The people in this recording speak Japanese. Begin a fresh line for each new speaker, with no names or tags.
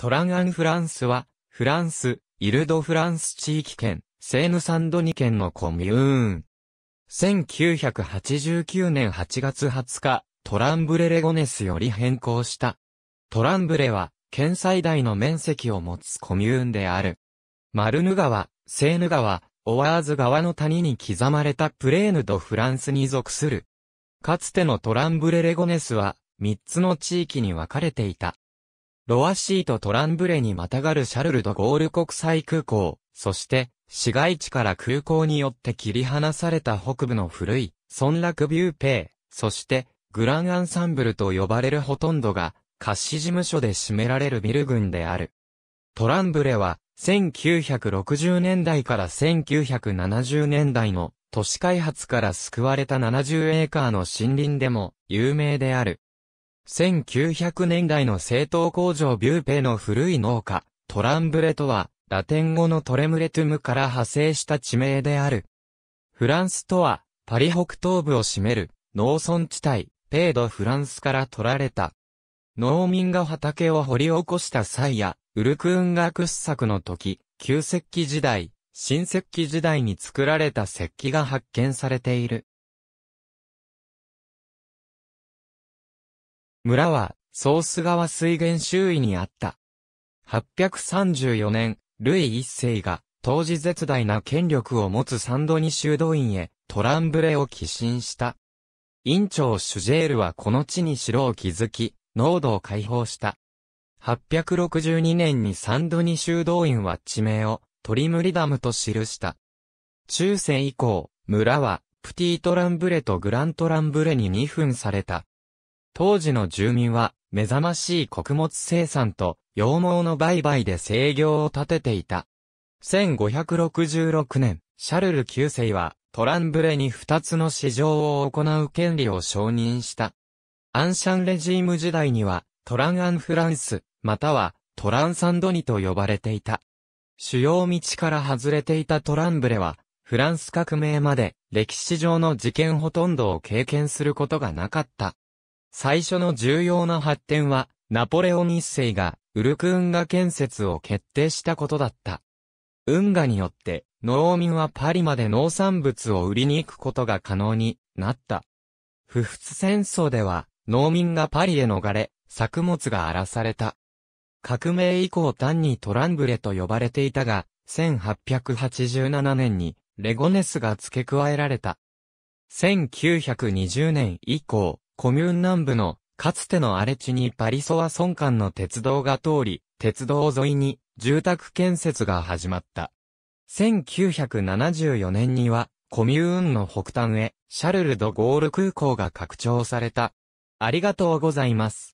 トランアンフランスは、フランス、イルドフランス地域圏、セーヌサンドニ県のコミューン。1989年8月20日、トランブレレゴネスより変更した。トランブレは、県最大の面積を持つコミューンである。マルヌ川、セーヌ川、オワーズ川の谷に刻まれたプレーヌドフランスに属する。かつてのトランブレレゴネスは、3つの地域に分かれていた。ロアシート・トランブレにまたがるシャルルド・ゴール国際空港、そして、市街地から空港によって切り離された北部の古い、村落ビューペイ、そして、グランアンサンブルと呼ばれるほとんどが、貸し事務所で占められるビル群である。トランブレは、1960年代から1970年代の都市開発から救われた70エーカーの森林でも有名である。1900年代の製糖工場ビューペの古い農家、トランブレとは、ラテン語のトレムレトゥムから派生した地名である。フランスとは、パリ北東部を占める、農村地帯、ペードフランスから取られた。農民が畑を掘り起こした際や、ウルクーンが掘削の時、旧石器時代、新石器時代に作られた石器が発見されている。村は、ソース川水源周囲にあった。834年、ルイ一世が、当時絶大な権力を持つサンドニ修道院へ、トランブレを寄進した。院長シュジェールはこの地に城を築き、濃度を解放した。862年にサンドニ修道院は地名を、トリムリダムと記した。中世以降、村は、プティトランブレとグラントランブレに2分された。当時の住民は、目覚ましい穀物生産と、羊毛の売買で制御を立てていた。1566年、シャルル9世は、トランブレに2つの市場を行う権利を承認した。アンシャンレジーム時代には、トランアンフランス、または、トランサンドニと呼ばれていた。主要道から外れていたトランブレは、フランス革命まで歴史上の事件ほとんどを経験することがなかった。最初の重要な発展は、ナポレオン一世が、ウルク運河建設を決定したことだった。運河によって、農民はパリまで農産物を売りに行くことが可能になった。不仏戦争では、農民がパリへ逃れ、作物が荒らされた。革命以降単にトランブレと呼ばれていたが、1887年にレゴネスが付け加えられた。1920年以降、コミューン南部の、かつての荒れ地にパリソワ村間の鉄道が通り、鉄道沿いに、住宅建設が始まった。1974年には、コミューンの北端へ、シャルル・ド・ゴール空港が拡張された。ありがとうございます。